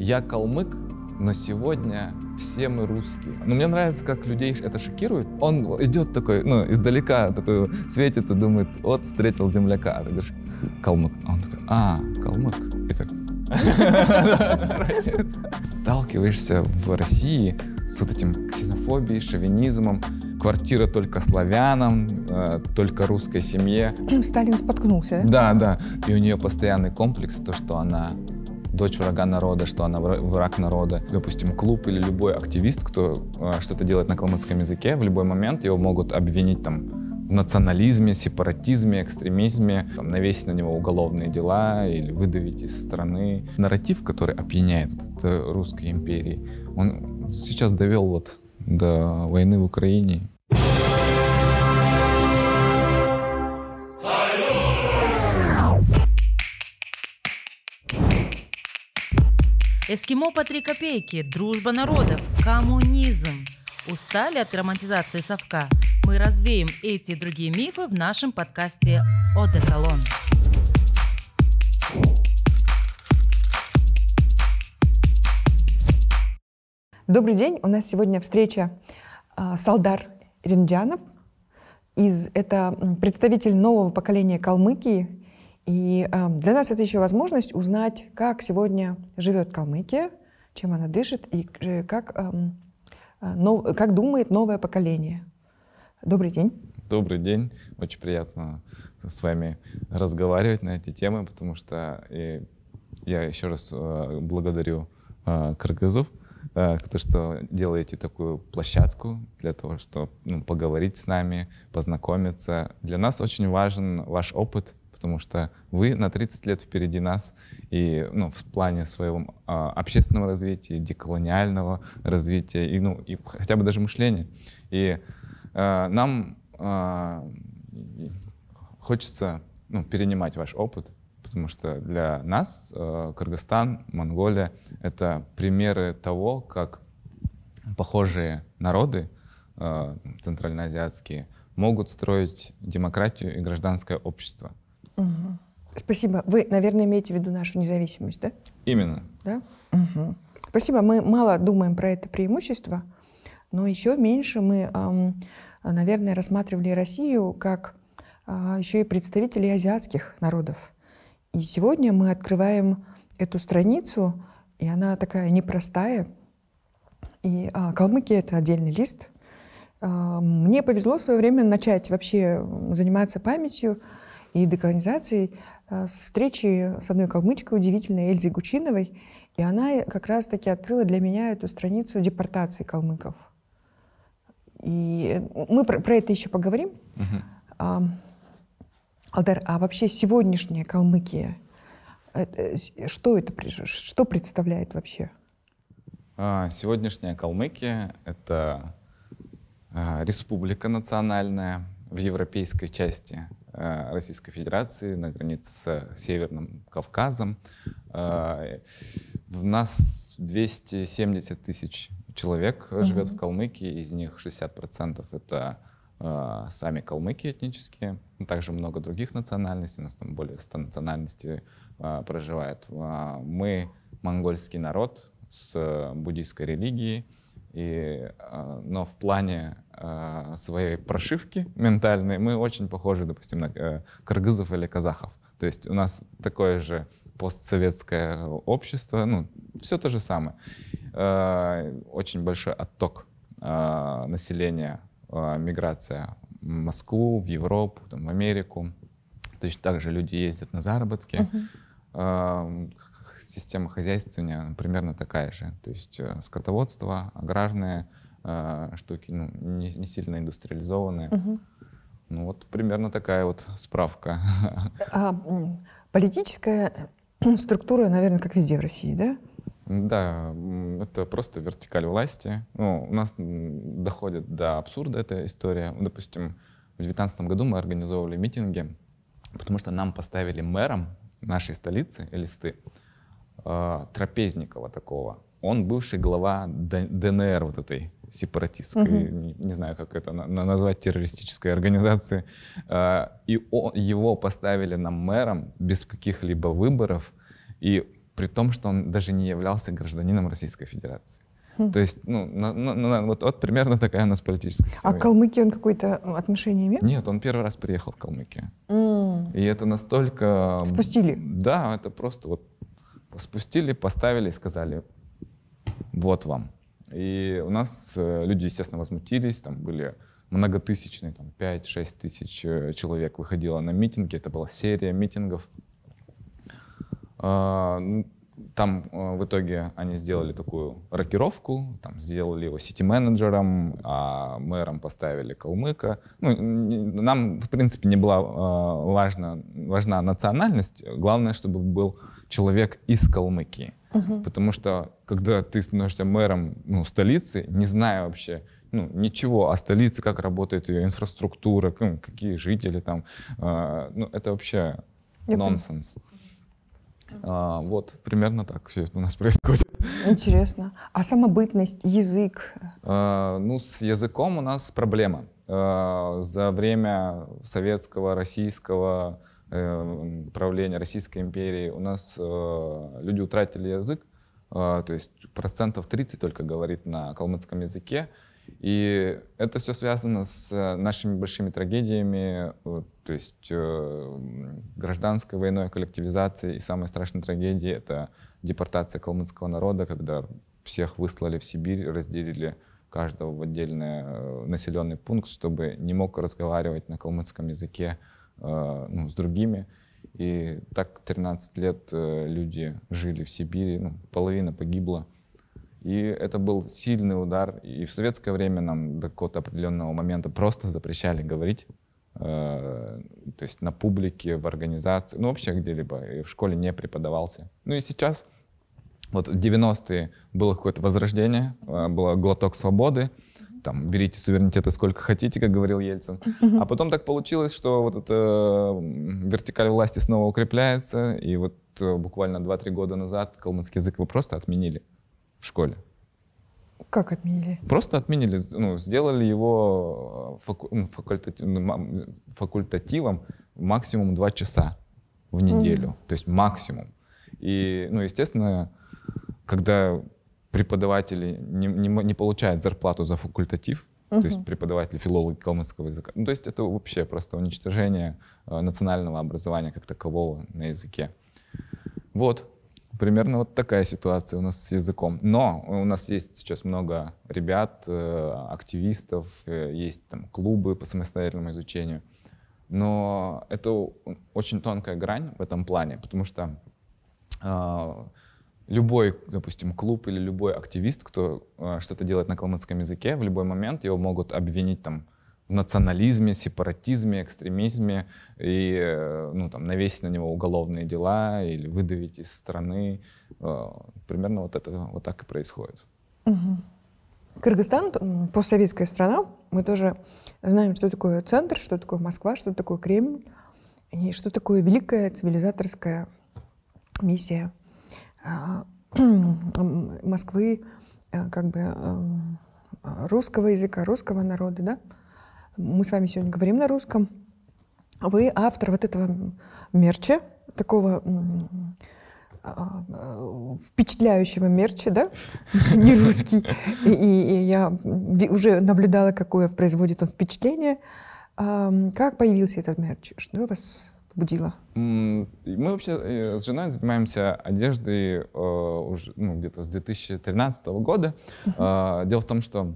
Я калмык, но сегодня все мы русские. Но мне нравится, как людей это шокирует. Он идет такой, ну, издалека такой светится, думает, вот, встретил земляка. А ты говоришь, калмык. А он такой, а, калмык. И так. Сталкиваешься в России с вот этим ксенофобией, шовинизмом, квартира только славянам, э, только русской семье. Ну, Сталин споткнулся. Да, да. И у нее постоянный комплекс, то, что она дочь врага народа, что она враг народа. Допустим, клуб или любой активист, кто э, что-то делает на калмыцком языке, в любой момент его могут обвинить там в национализме, сепаратизме, экстремизме, там, навесить на него уголовные дела или выдавить из страны. Нарратив, который опьяняет от э, русской империи, он сейчас довел вот до войны в Украине Эскимо по три копейки, дружба народов, коммунизм. Устали от романтизации совка? Мы развеем эти и другие мифы в нашем подкасте «Одеколон». Добрый день. У нас сегодня встреча а, Салдар Ринджанов. Из, это представитель нового поколения Калмыкии, и эм, для нас это еще возможность узнать, как сегодня живет Калмыкия, чем она дышит и э, как, эм, э, как думает новое поколение. Добрый день. Добрый день. Очень приятно с вами разговаривать на эти темы, потому что э, я еще раз благодарю кыргызов, то, что делаете такую площадку для того, чтобы ну, поговорить с нами, познакомиться. Для нас очень важен ваш опыт, потому что вы на 30 лет впереди нас и ну, в плане своего а, общественного развития, деколониального развития и, ну, и хотя бы даже мышления. И а, нам а, хочется ну, перенимать ваш опыт, потому что для нас а, Кыргызстан, Монголия — это примеры того, как похожие народы, а, центральноазиатские, могут строить демократию и гражданское общество. Угу. Спасибо. Вы, наверное, имеете в виду нашу независимость, да? Именно. Да? Угу. Спасибо. Мы мало думаем про это преимущество, но еще меньше мы, наверное, рассматривали Россию как а, еще и представителей азиатских народов. И сегодня мы открываем эту страницу, и она такая непростая. И а, Калмыкия — это отдельный лист. А, мне повезло в свое время начать вообще заниматься памятью и деколонизацией э, встречи с одной калмычкой удивительной Эльзой Гучиновой. И она как раз-таки открыла для меня эту страницу депортации калмыков. И э, мы про, про это еще поговорим. Угу. А, Алдар, а вообще сегодняшняя Калмыкия, э, что это что представляет вообще? А, сегодняшняя Калмыкия — это а, республика национальная в европейской части Э, Российской Федерации, на границе с Северным Кавказом. Э, в нас 270 тысяч человек mm-hmm. живет в Калмыкии, из них 60% это э, сами калмыки этнические, также много других национальностей, у нас там более 100 национальностей проживает. мы монгольский народ с буддийской религией, и, а, но в плане а, своей прошивки ментальной мы очень похожи, допустим, на э, кыргызов или казахов. То есть у нас такое же постсоветское общество, ну, все то же самое. Э, очень большой отток а, населения, миграция в Москву, в Европу, там, в Америку. Точно так же люди ездят на заработки. Uh-huh система хозяйствования примерно такая же. То есть э, скотоводство, аграрные э, штуки, ну, не, не сильно индустриализованные. Угу. Ну вот примерно такая вот справка. А политическая э, структура, наверное, как везде в России, да? Да, это просто вертикаль власти. Ну, у нас доходит до абсурда эта история. Допустим, в 2019 году мы организовывали митинги, потому что нам поставили мэром нашей столицы, Элисты, э, Трапезникова такого. Он бывший глава ДНР вот этой сепаратистской, mm не, не знаю, как это на, назвать, террористической организации. Э, и он, его поставили нам мэром без каких-либо выборов, и при том, что он даже не являлся гражданином Российской Федерации. Хм. То есть, ну, на, на, на, вот, вот примерно такая у нас политическая история. А к Калмыкии он какое-то ну, отношение имеет? Нет, он первый раз приехал в Калмыкию. Mm. И это настолько... Спустили? Да, это просто вот спустили, поставили и сказали, вот вам. И у нас э, люди, естественно, возмутились, там были многотысячные, там 5-6 тысяч э, человек выходило на митинги, это была серия митингов. А, ну, там э, в итоге они сделали такую рокировку, там сделали его сити-менеджером, а мэром поставили Калмыка. Ну, нам, в принципе, не была а, важна, важна национальность, главное, чтобы был человек из Калмыкии. Угу. Потому что, когда ты становишься мэром ну, столицы, не зная вообще ну, ничего о столице, как работает ее инфраструктура, какие жители там, э, ну, это вообще нонсенс. А, вот, примерно так все у нас происходит. Интересно. А самобытность, язык? А, ну, с языком у нас проблема. А, за время советского, российского Э, правления Российской империи у нас э, люди утратили язык, э, то есть процентов 30 только говорит на калмыцком языке, и это все связано с нашими большими трагедиями, то есть гражданской войной, коллективизацией. И самая страшная трагедия — это депортация калмыцкого народа, когда всех выслали в Сибирь, разделили каждого в отдельный населенный пункт, чтобы не мог разговаривать на калмыцком языке а, ну, с другими. И так 13 лет э, люди жили в Сибири, ну, половина погибла. И это был сильный удар. И в советское время нам до какого-то определенного момента просто запрещали говорить. Э, то есть на публике, в организации, ну вообще где-либо. И в школе не преподавался. Ну и сейчас, вот в 90-е было какое-то возрождение, э, было глоток свободы там, берите суверенитеты сколько хотите, как говорил Ельцин. А потом так получилось, что вот эта вертикаль власти снова укрепляется, и вот э, буквально 2-3 года назад калмыцкий язык его просто отменили в школе. Как отменили? Просто отменили, ну, сделали его э, факу ну, факультативным, ну, факультативом максимум 2 часа в неделю, mm. то есть максимум. И, ну, естественно, когда преподаватели не, не, не получают зарплату за факультатив, угу. то есть преподаватели филологи калмыцкого языка. Ну, то есть это вообще просто уничтожение э, национального образования как такового на языке. Вот, примерно вот такая ситуация у нас с языком. Но у нас есть сейчас много ребят, э, активистов, э, есть там клубы по самостоятельному изучению. Но это очень тонкая грань в этом плане, потому что а, любой, допустим, клуб или любой активист, кто э, что-то делает на калмыцком языке, в любой момент его могут обвинить там в национализме, сепаратизме, экстремизме и э, ну, там, навесить на него уголовные дела или выдавить из страны. Э, примерно вот это вот так и происходит. Угу. Кыргызстан, постсоветская страна, мы тоже знаем, что такое центр, что такое Москва, что такое Кремль, и что такое великая цивилизаторская миссия Э, Москвы, э, как бы э, русского языка, русского народа, да? Мы с вами сегодня говорим на русском. Вы автор вот этого мерча, такого впечатляющего мерча, да, не русский. И, и, я уже наблюдала, какое производит он впечатление. Как появился этот мерч? Что у вас будила? Мы вообще э, с женой занимаемся одеждой э, уже ну, где-то с 2013 года. Uh-huh. Э, дело в том, что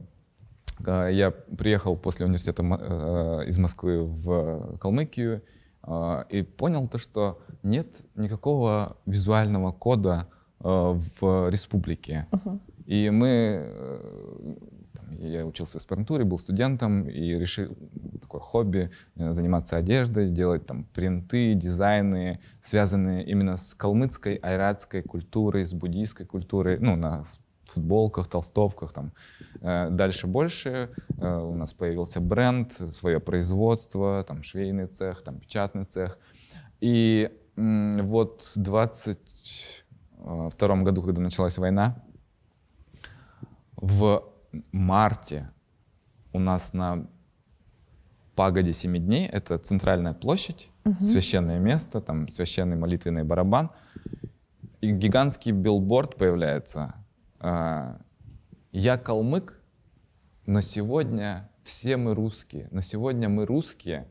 э, я приехал после университета э, из Москвы в Калмыкию э, и понял то, что нет никакого визуального кода э, в республике. Uh-huh. И мы э, я учился в аспирантуре, был студентом и решил такое хобби э, заниматься одеждой, делать там принты, дизайны, связанные именно с калмыцкой, айратской культурой, с буддийской культурой, ну, на футболках, толстовках, там. Э, дальше больше э, у нас появился бренд, свое производство, там швейный цех, там печатный цех. И вот в 22 году, когда началась война, в марте у нас на пагоде семи дней, это центральная площадь, угу. священное место, там священный молитвенный барабан, и гигантский билборд появляется. А, я калмык, но сегодня все мы русские, но сегодня мы русские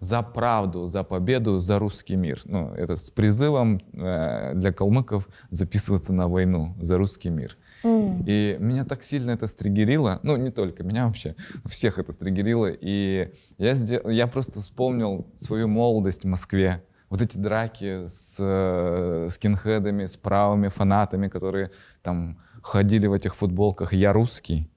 за правду, за победу, за русский мир. Ну, это с призывом э, для калмыков записываться на войну за русский мир. И меня так сильно это стригерило, ну не только меня вообще, всех это стригерило. И я, сдел... я просто вспомнил свою молодость в Москве. Вот эти драки с э, скинхедами, с правыми фанатами, которые там ходили в этих футболках «Я русский».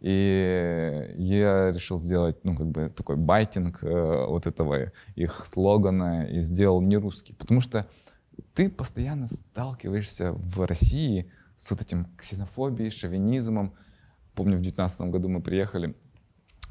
И я решил сделать, ну, как бы такой байтинг э, вот этого их слогана и сделал не русский. Потому что ты постоянно сталкиваешься в России с вот этим ксенофобией, шовинизмом. Помню, в 2019 году мы приехали,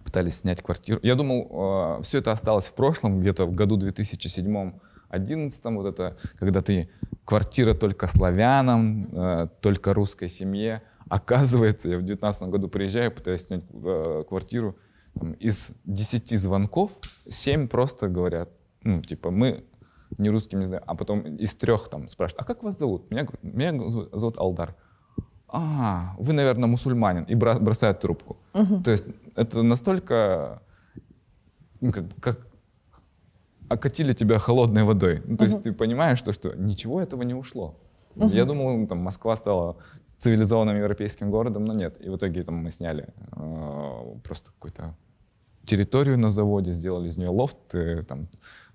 пытались снять квартиру. Я думал, э, все это осталось в прошлом, где-то в году 2007 11 вот это, когда ты квартира только славянам, э, только русской семье. Оказывается, я в 19 году приезжаю, пытаюсь снять э, квартиру, из 10 звонков 7 просто говорят, ну, типа, мы не русским, не знаю, а потом из трех там спрашивают, а как вас зовут? Меня, меня зовут Алдар. А, вы, наверное, мусульманин. И бросают трубку. Угу. То есть это настолько, ну, как, как окатили тебя холодной водой. Ну, то угу. есть ты понимаешь, что, что ничего этого не ушло. Угу. Я думал, там, Москва стала цивилизованным европейским городом, но нет. И в итоге там мы сняли э, просто какую-то территорию на заводе, сделали из нее лофт, э, там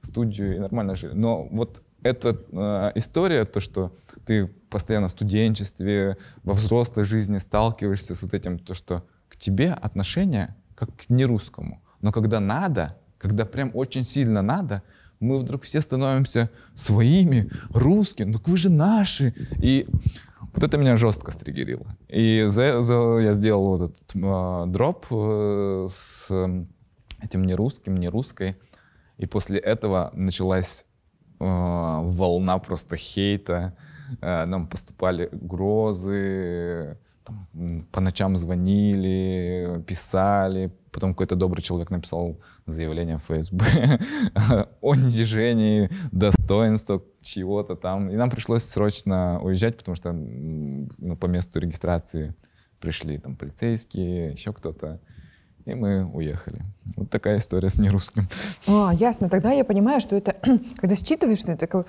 студию и нормально жили. Но вот эта э, история, то, что ты постоянно в студенчестве, во взрослой жизни сталкиваешься с вот этим, то, что к тебе отношение как к нерусскому. Но когда надо, когда прям очень сильно надо, мы вдруг все становимся своими, русскими, ну вы же наши. И вот это меня жестко стригерило. И за, э, за я сделал вот этот э, дроп э, с этим нерусским, нерусской. И после этого началась э, волна просто хейта. Э, нам поступали грозы, там, по ночам звонили, писали. Потом какой-то добрый человек написал заявление в ФСБ о унижении достоинства чего-то там. И нам пришлось срочно уезжать, потому что ну, по месту регистрации пришли там полицейские, еще кто-то. И мы уехали. Вот такая история с нерусским. А, ясно. Тогда я понимаю, что это, когда считываешь, что это такой,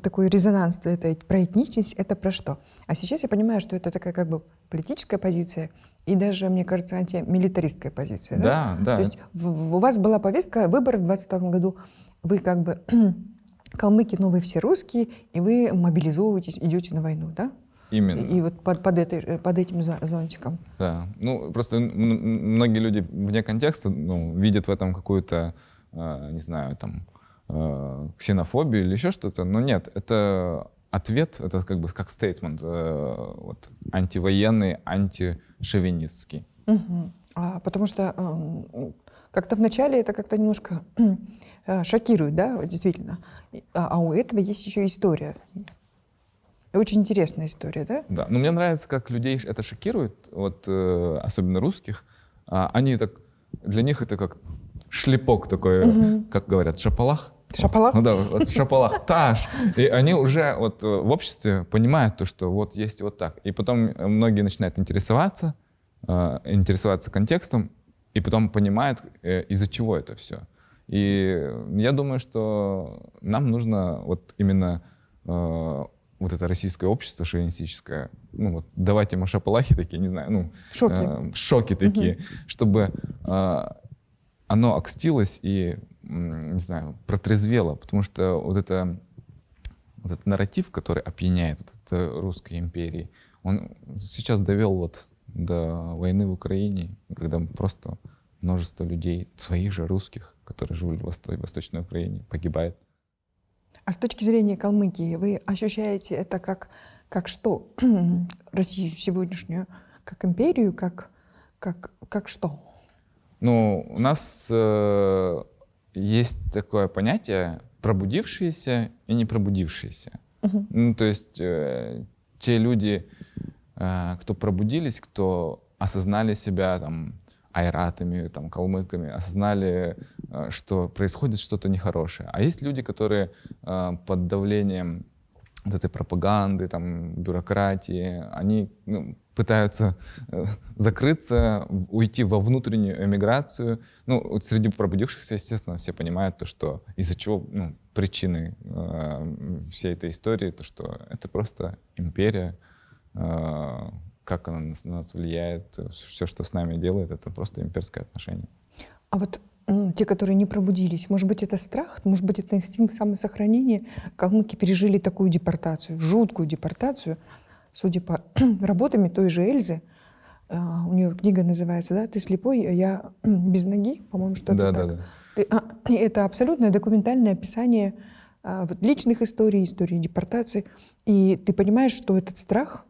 такой резонанс, это про этничность, это про что? А сейчас я понимаю, что это такая как бы политическая позиция и даже, мне кажется, антимилитаристская позиция. Да, да. да. То есть в, у вас была повестка, выборов в 22 году, вы как бы калмыки новые все русские, и вы мобилизовываетесь, идете на войну, да? Именно. И вот под, под, этой, э, под этим зонтиком. Да. Ну, просто многие люди вне контекста ну, видят в этом какую-то, э, не знаю, там, э, ксенофобию или еще что-то. Но нет, это ответ, это как бы как стейтмент, э, вот, антивоенный, антишовинистский. Угу. А, потому что э, как-то вначале это как-то немножко э, шокирует, да, действительно. А, а у этого есть еще история. Очень интересная история, да? Да. Но мне нравится, как людей это шокирует, вот, э, особенно русских. А, они так, для них это как шлепок такой, угу. как говорят, шапалах. Шапалах? Ну да, вот шапалах, таш. И они уже вот э, в обществе понимают то, что вот есть вот так. И потом многие начинают интересоваться, э, интересоваться контекстом, и потом понимают, из-за чего это все. И я думаю, что нам нужно вот именно вот это российское общество шовинистическое, ну вот давайте ему такие, не знаю, ну шоки, э, шоки такие, угу. чтобы э, оно окстилось и не знаю протрезвело, потому что вот это вот этот нарратив, который опьяняет вот это русской империи, он сейчас довел вот до войны в Украине, когда просто множество людей, своих же русских, которые жили в Восточной Украине, погибает. А с точки зрения Калмыкии, вы ощущаете это как, как что? Россию сегодняшнюю, как империю, как, как, как что? Ну, у нас э, есть такое понятие пробудившиеся и не пробудившиеся. Угу. Ну, то есть э, те люди, э, кто пробудились, кто осознали себя там айратами, там, калмыками, осознали, а э, что происходит что-то нехорошее. А есть люди, которые э, под давлением вот этой пропаганды, там, бюрократии, они ну, пытаются э, закрыться, уйти во внутреннюю эмиграцию. Ну, вот среди пробудившихся, естественно, все понимают то, что из-за чего ну, причины э, всей этой истории, то, что это просто империя, как она на нас влияет, э, все, что с нами делает, это просто имперское отношение. А вот те, которые не пробудились, может быть, это страх, может быть, это инстинкт самосохранения. Калмыки пережили такую депортацию, жуткую депортацию. Судя по работами той же Эльзы, э, у нее книга называется, да, «Ты слепой, а я без ноги», по-моему, что-то да, так. Да, да. А, это абсолютное документальное описание а, вот, личных историй, истории депортации. И ты понимаешь, что этот страх —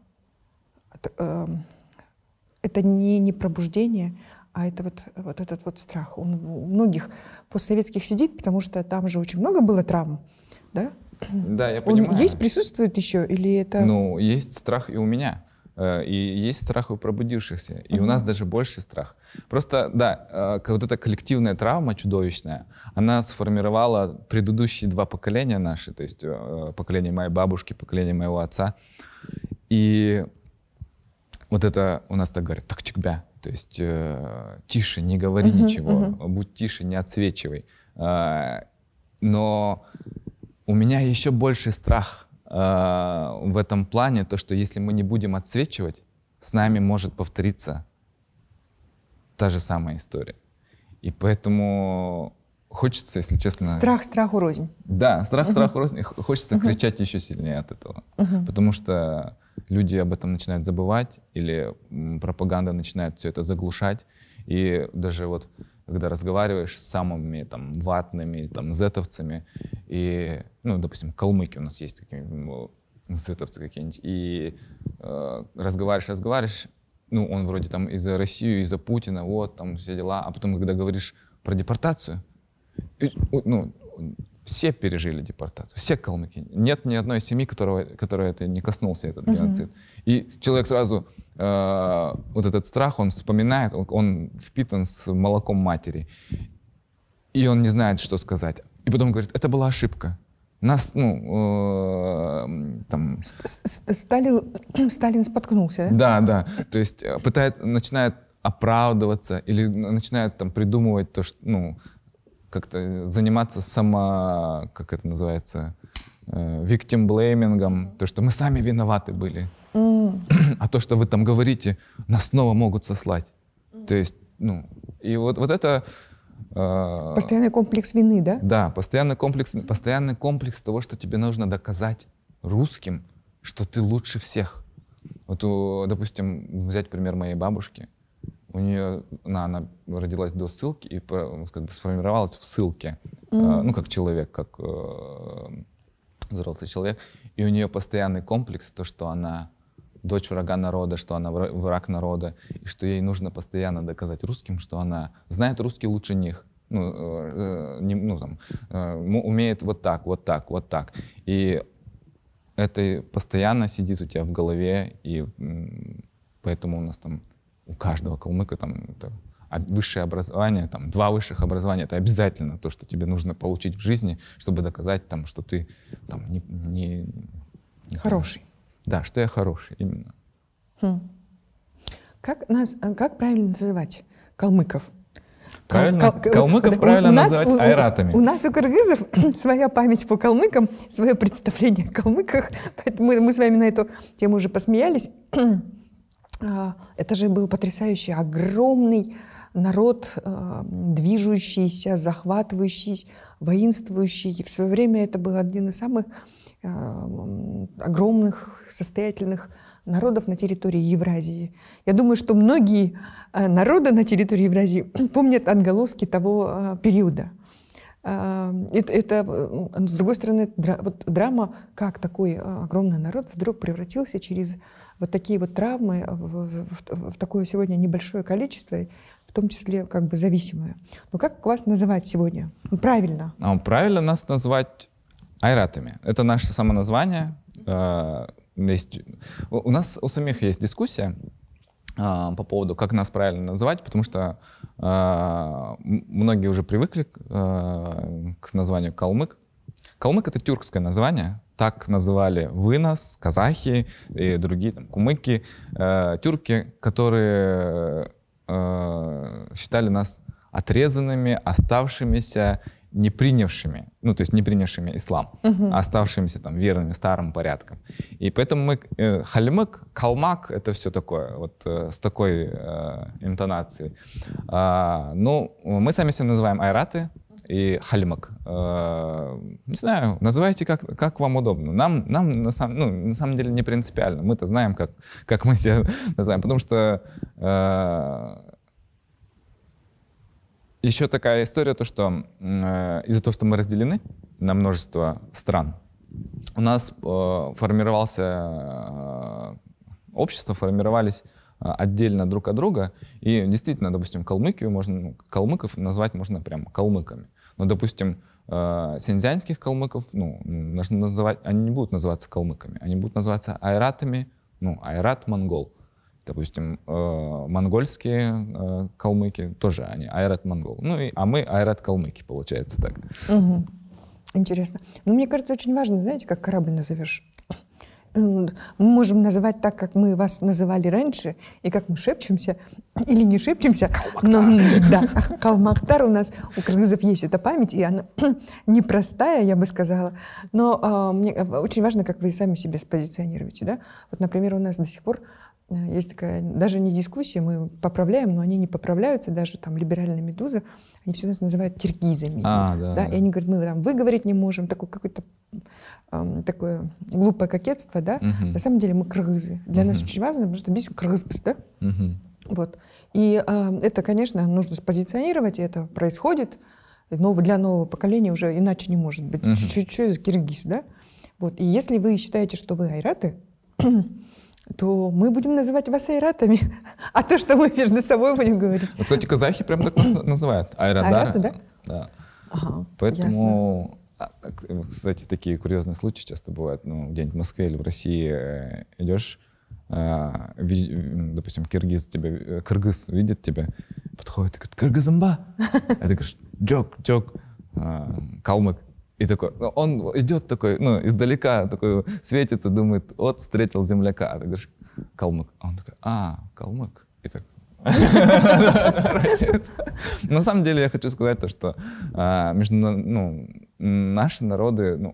Эм, это не, не пробуждение, а это вот, вот этот вот страх. Он у многих постсоветских сидит, потому что там же очень много было травм, да? Да, я понимаю. Он есть, присутствует еще или это... Ну, есть страх и у меня. Э, и есть страх у пробудившихся. И угу. у нас даже больше страх. Просто, да, э, вот эта коллективная травма чудовищная, она сформировала предыдущие два поколения наши, то есть э, поколение моей бабушки, поколение моего отца. И вот это у нас так говорят, так чекбя, то есть э, тише, не говори uh-huh, ничего, uh-huh. будь тише, не отсвечивай. Э, но у меня еще больше страх э, в этом плане, то, что если мы не будем отсвечивать, с нами может повториться та же самая история. И поэтому хочется, если честно... Страх страх рознь. Да, страх угу. страху рознь. Хочется угу. кричать еще сильнее от этого. Угу. Потому что люди об этом начинают забывать, или пропаганда начинает все это заглушать. И даже вот когда разговариваешь с самыми там ватными там зетовцами, и, ну, допустим, калмыки у нас есть такие зетовцы какие-нибудь, и э, разговариваешь, разговариваешь, ну, он вроде там и за Россию, и за Путина, вот, там все дела, а потом, когда говоришь про депортацию, и, ну, все пережили депортацию, все калмыки. Нет ни одной семьи, которого, которая это не коснулся, этот угу. геноцид. И человек сразу, э, вот этот страх, он вспоминает, он, он впитан с молоком матери. И он не знает, что сказать. И потом говорит, это была ошибка. Нас, ну, э, там... Сталин, Сталин споткнулся, да? Да, да. То есть э, пытает, начинает оправдываться или начинает там придумывать то, что, ну, как-то э, заниматься само, как это называется, э, victim blaming, то, что мы сами виноваты были. Mm. А то, что вы там говорите, нас снова могут сослать. Mm. То есть, ну, и вот, вот это... Э, постоянный комплекс вины, да? Да, постоянный комплекс, постоянный комплекс того, что тебе нужно доказать русским, что ты лучше всех. Вот, у, допустим, взять пример моей бабушки – у нее она, она родилась до ссылки и как бы сформировалась в ссылке, mm-hmm. э, ну как человек, как э, взрослый человек, и у нее постоянный комплекс то, что она дочь врага народа, что она враг народа, и что ей нужно постоянно доказать русским, что она знает русский лучше них. Ну, э, э не, ну там, э, умеет вот так, вот так, вот так. И это постоянно сидит у тебя в голове, и поэтому у нас там у каждого калмыка там это высшее образование, там два высших образования, это обязательно то, что тебе нужно получить в жизни, чтобы доказать там, что ты там не, не, не хороший. Знаю. Да, что я хороший именно. Хм. Как нас, э, как правильно называть калмыков? Правильно, кал, калмыков кал, правильно у нас, называть у, айратами. У, нас, у кыргызов, своя память по калмыкам, свое представление о калмыках, поэтому мы, мы с вами на эту тему уже посмеялись. А, это же был потрясающий, огромный народ, а, движущийся, захватывающий, воинствующий. В свое время это был один из самых а, огромных, состоятельных народов на территории Евразии. Я думаю, что многие народы на территории Евразии помнят отголоски того периода. Это, это, с другой стороны, дра, вот драма, как такой огромный народ вдруг превратился через вот такие вот травмы в, в, в такое сегодня небольшое количество, в том числе как бы зависимые. Но ну, как вас называть сегодня? Ну, правильно. А, правильно нас назвать айратами. Это наше самоназвание. А, есть, у нас у самих есть дискуссия а, по поводу, как нас правильно называть, потому что многие уже привыкли к названию калмык. Калмык — это тюркское название, так называли вынос, казахи и другие там, кумыки, э, тюрки, которые э, считали нас отрезанными, оставшимися, не принявшими, ну то есть не принявшими ислам, угу. оставшимися там верными старым порядком. И поэтому мы э, халимык, калмак, это все такое, вот э, с такой э, интонацией. А, ну мы сами себя называем айраты, и хальмак. Э, не знаю, называйте как, как вам удобно. Нам, нам на, сам, ну, на самом деле не принципиально. Мы-то знаем, как, как мы себя называем. Потому что э, еще такая история, то, что э, из-за того, что мы разделены на множество стран, у нас э, формировался общество, формировались отдельно друг от друга. И действительно, допустим, Калмыкию можно, калмыков назвать можно прям калмыками. Но, ну, допустим, э, синьцзянских калмыков, ну, нужно называть, они не будут называться калмыками, они будут называться айратами, ну, айрат-монгол. Допустим, э, монгольские э, калмыки тоже они айрат-монгол. Ну, и, а мы айрат-калмыки, получается так. Угу. Интересно. Ну, мне кажется, очень важно, знаете, как корабль назовешь мы можем называть так, как мы вас называли раньше, и как мы шепчемся, или не шепчемся. Калмактар. да, калмактар у нас, у кыргызов есть эта память, и она непростая, я бы сказала. Но а, мне э, очень важно, как вы сами себя спозиционируете. Да? Вот, например, у нас до сих пор э, есть такая, даже не дискуссия, мы поправляем, но они не поправляются, даже там либеральные медузы, они все нас называют киргизами. А, да, да, да. И они говорят, мы там выговорить не можем, такой какой-то такое глупое кокетство, да, угу. на самом деле мы кыргызы. Для угу. нас очень важно, потому что бисик кыргызбыз, да? Угу. Вот. И э, это, конечно, нужно спозиционировать, и это происходит. Новый, для нового поколения уже иначе не может быть. Угу. Чуть-чуть за киргиз, да? Вот. И если вы считаете, что вы айраты, то мы будем называть вас айратами. А то, что мы между собой будем говорить... Вот, кстати, казахи прямо так нас называют. Айраты, айраты да? да? Да. Ага, Поэтому... Ясно. А, кстати, такие курьезные случаи часто бывают. Ну, где-нибудь в Москве или в России э, идешь, а, допустим, киргиз тебя, э, кыргыз видит тебя, подходит и говорит, кыргызымба. А ты говоришь, джок, джок, а, калмык. И такой, ну, он идет такой, ну, издалека такой светится, думает, вот, встретил земляка. А ты говоришь, калмык. А он такой, а, калмык. И так, на самом деле я хочу сказать то, что а, ну, наши народы ну,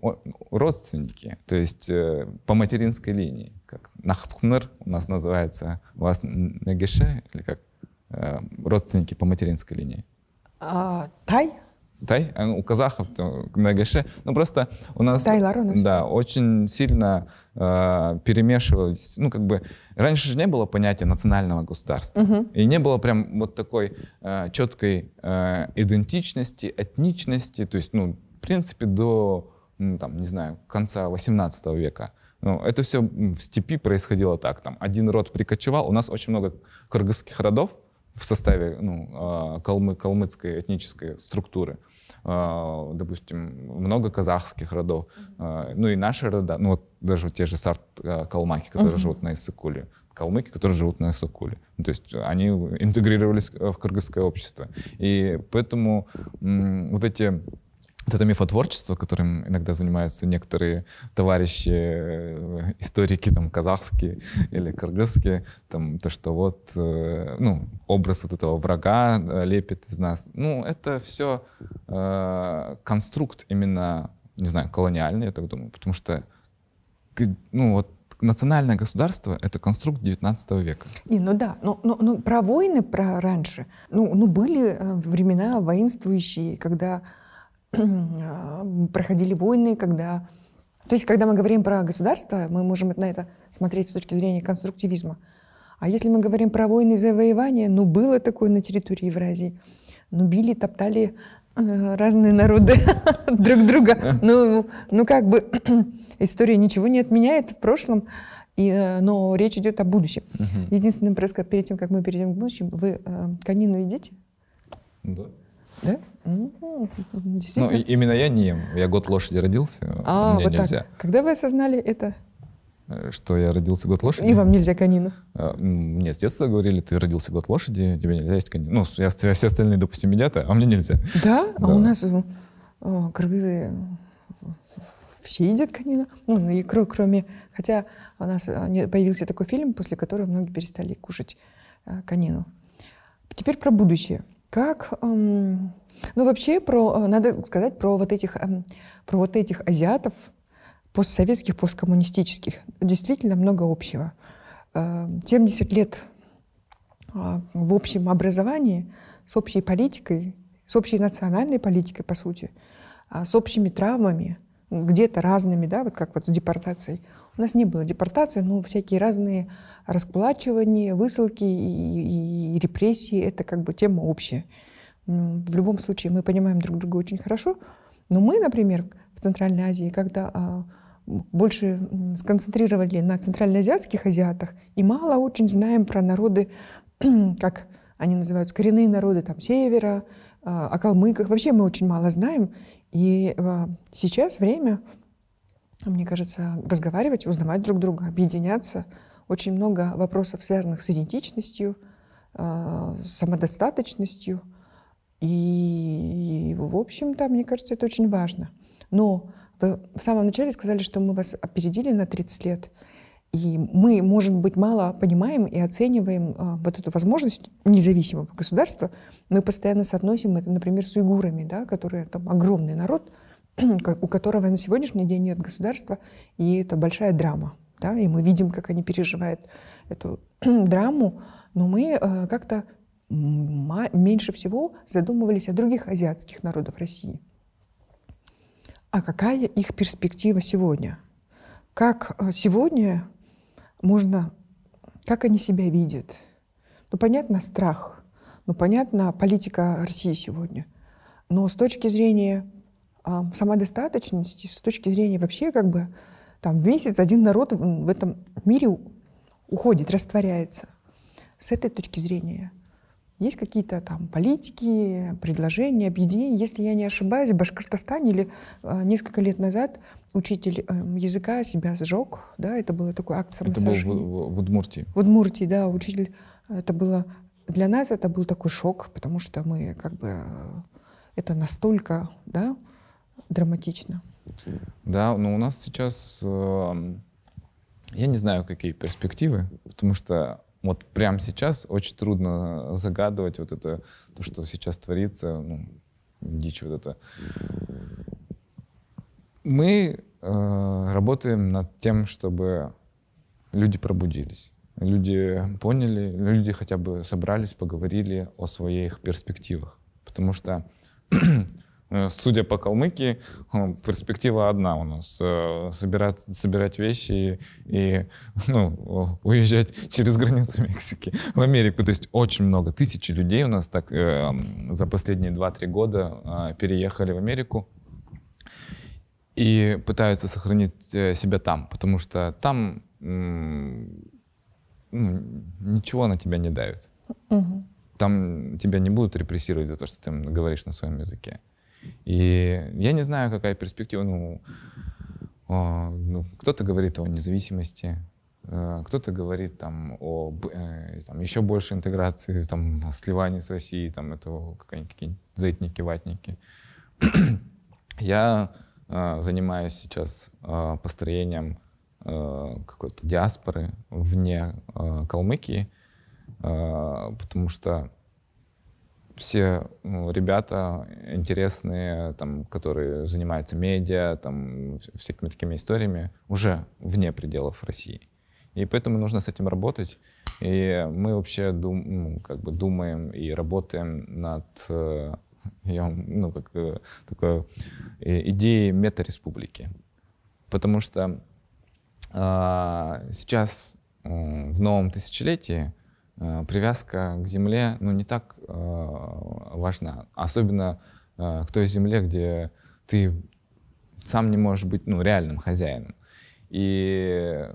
родственники, то есть э, по материнской линии, как нахтхныр у нас называется, у вас нагеше или как э, родственники по материнской линии? А, Тай. Тай, а, ну, у казахов, на нагаше. Ну, просто у нас, Тайлар у нас. Да, очень сильно э, перемешивались. Ну, как бы, раньше же не было понятия национального государства. Угу. И не было прям вот такой э, четкой э, идентичности, этничности. То есть, ну, в принципе, до, ну, там, не знаю, конца 18 века. Ну, это все в степи происходило так. Там один род прикочевал. У нас очень много кыргызских родов в составе ну, а, калмы, калмыцкой этнической структуры. А, допустим, много казахских родов. А, ну и наши рода, ну вот даже те же сарт-калмаки, которые uh-huh. живут на Иссыкуле, калмыки, которые живут на Иссыкуле. Ну, то есть они интегрировались э, в кыргызское общество. И поэтому вот эти вот это мифотворчество, которым иногда занимаются некоторые товарищи, э, историки там казахские или кыргызские, там то, что вот, э, ну, образ вот этого врага э, лепит из нас. Ну, это все э, конструкт именно, не знаю, колониальный, я так думаю, потому что, ну, вот национальное государство — это конструкт XIX века. Не, ну да, но, но, но про войны про раньше, ну, ну были времена воинствующие, когда а, проходили войны, когда... То есть, когда мы говорим про государство, мы можем на это смотреть с точки зрения конструктивизма. А если мы говорим про войны и завоевания, ну, было такое на территории Евразии. Ну, били, топтали э, разные народы друг друга. Ну, ну как бы история ничего не отменяет в прошлом, и, э, но речь идет о будущем. Единственное, просто перед тем, как мы перейдем к будущему, вы э, конину едите? Да. Да? Ну, действительно. Ну, именно я не ем. Я год лошади родился, а, мне вот нельзя. Так. Когда вы осознали это? Э, что я родился год лошади? И вам нельзя конину? А, мне с детства говорили, ты родился год лошади, тебе нельзя есть конину. Ну, я, все остальные, допустим, едят, а мне нельзя. Да? А да. А у нас о, э, э, кыргызы все едят конину. Ну, на ну, икру, кроме... Хотя у нас появился такой фильм, после которого многие перестали кушать конину. Теперь про будущее. Как, эм, ну вообще про, э, надо сказать про вот этих, эм, про вот этих азиатов, постсоветских, посткоммунистических, действительно много общего. 70 э, лет а, в общем образовании, с общей политикой, с общей национальной политикой, по сути, а, с общими травмами, где-то разными, да, вот как вот с депортацией, у нас не было депортации, но всякие разные раскулачивания, высылки и, и, и репрессии — это как бы тема общая. В любом случае мы понимаем друг друга очень хорошо, но мы, например, в Центральной Азии, когда а, больше сконцентрировали на центральноазиатских азиатах и мало очень знаем про народы, как они называются, коренные народы там севера, а, о калмыках. Вообще мы очень мало знаем. И а, сейчас время мне кажется, разговаривать, узнавать друг друга, объединяться. Очень много вопросов, связанных с идентичностью, э, самодостаточностью. И, и в общем-то, мне кажется, это очень важно. Но вы в самом начале сказали, что мы вас опередили на 30 лет. И мы, может быть, мало понимаем и оцениваем а, вот эту возможность независимого государства. Мы постоянно соотносим это, например, с уйгурами, да, которые там огромный народ, у которого на сегодняшний день нет государства, и это большая драма. Да? И мы видим, как они переживают эту драму, но мы э, как-то меньше всего задумывались о других азиатских народах России. А какая их перспектива сегодня? Как э, сегодня можно, как они себя видят? Ну, понятно, страх, ну, понятно, политика России сегодня. Но с точки зрения а, самодостаточности с точки зрения вообще как бы там в месяц один народ в этом мире уходит, растворяется. С этой точки зрения есть какие-то там политики, предложения, объединения. Если я не ошибаюсь, в Башкортостане или э, несколько лет назад учитель э, языка себя сжег, да, это был такой акт самосожжения. Это был в, в, в Удмуртии. В Удмуртии, да, учитель, это было, для нас это был такой шок, потому что мы как бы, э, это настолько, да, драматично. Да, но у нас сейчас, эм, я не знаю, какие перспективы, потому что вот прямо сейчас очень трудно загадывать вот это, то, что сейчас творится, ну, дичь вот это. Мы э, работаем над тем, чтобы люди пробудились, люди поняли, люди хотя бы собрались, поговорили о своих перспективах. Потому что Э, судя по Калмыкии, э, перспектива одна у нас. Э, собирать, собирать вещи и, и ну, уезжать через границу Мексики в Америку. То есть очень много, тысячи людей у нас так э, за последние 2-3 года э, переехали в Америку и пытаются сохранить себя там, потому что там ну, ничего на тебя не давит. Угу. Там тебя не будут репрессировать за то, что ты говоришь на своем языке. И я не знаю, какая перспектива. Ну, а, ну, кто-то говорит о независимости, э, кто-то говорит там о э, там, еще больше интеграции, там, сливании с Россией, там, это какие-нибудь зетники, ватники. Я э, занимаюсь сейчас э, построением э, какой-то диаспоры вне э, Калмыкии, э, потому что все ну, ребята интересные, там, которые занимаются медиа, там, всякими такими историями, уже вне пределов России. И поэтому нужно с этим работать. И мы вообще дум, ну, как бы думаем и работаем над э, я, ну, как, э, такой э, идеей мета-республики, Потому что э, сейчас в новом тысячелетии Э, привязка к земле ну, не так э, важна. Особенно э, к той земле, где ты сам не можешь быть ну, реальным хозяином. И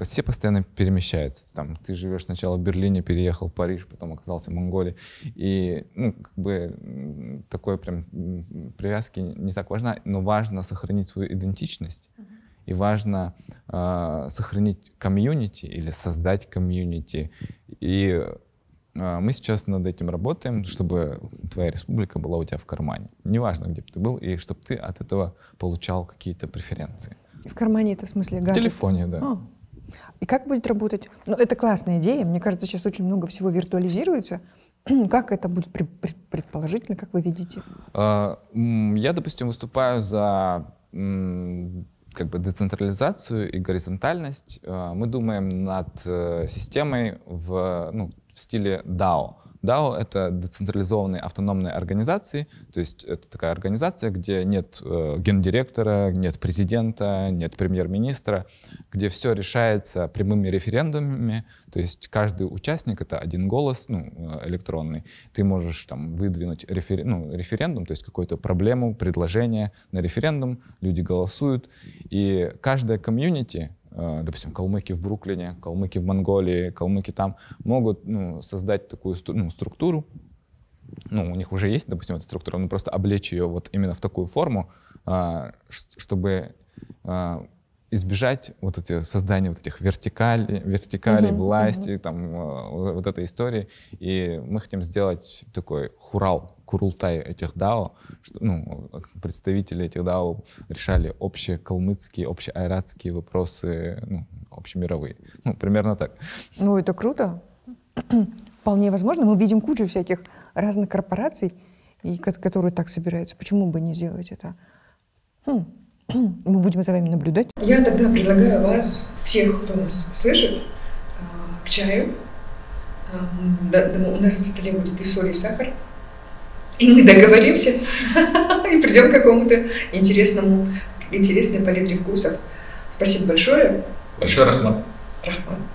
все постоянно перемещаются. Там, ты живешь сначала в Берлине, переехал в Париж, потом оказался в Монголии. И ну, как бы такой прям привязки не так важна, но важно сохранить свою идентичность и важно э, сохранить комьюнити или создать комьюнити. И э, мы сейчас над этим работаем, чтобы твоя республика была у тебя в кармане. Неважно, где бы ты был, и чтобы ты от этого получал какие-то преференции. В кармане это в смысле гаджет? В телефоне, да. А. И как будет работать? Ну, это классная идея. Мне кажется, сейчас очень много всего виртуализируется. Как это будет предположительно, как вы видите? А, я, допустим, выступаю за как бы децентрализацию и горизонтальность э, мы думаем над э, системой в, ну, в стиле DAO. DAO — это децентрализованные автономные организации, то есть это такая организация, где нет э, гендиректора, нет президента, нет премьер-министра, где все решается прямыми референдумами, то есть каждый участник — это один голос, ну, э, электронный. Ты можешь там выдвинуть рефер... ну, референдум, то есть какую-то проблему, предложение на референдум, люди голосуют, и каждая комьюнити — а, допустим, калмыки в Бруклине, калмыки в Монголии, калмыки там, могут ну, создать такую ну, структуру, ну, у них уже есть, допустим, эта структура, но просто облечь ее вот именно в такую форму, а, чтобы а, избежать вот эти, создания вот этих вертикалей, вертикалей mm-hmm. власти, mm-hmm. там, э, вот этой истории. И мы хотим сделать такой хурал, курултай этих дао, что, ну, представители этих дао решали общие калмыцкие, общие айратские вопросы, ну, общемировые. Ну, примерно так. Ну, это круто. Вполне возможно. Мы видим кучу всяких разных корпораций, и, которые так собираются. Почему бы не сделать это? Хм. Мы будем за вами наблюдать. Я тогда предлагаю вас, всех, кто нас слышит, а, к чаю. А, у нас на столе будет и соль, и сахар. И мы договоримся и придем к какому-то интересному, интересной палитре вкусов. Спасибо большое. Большое рахмат. Рахмат.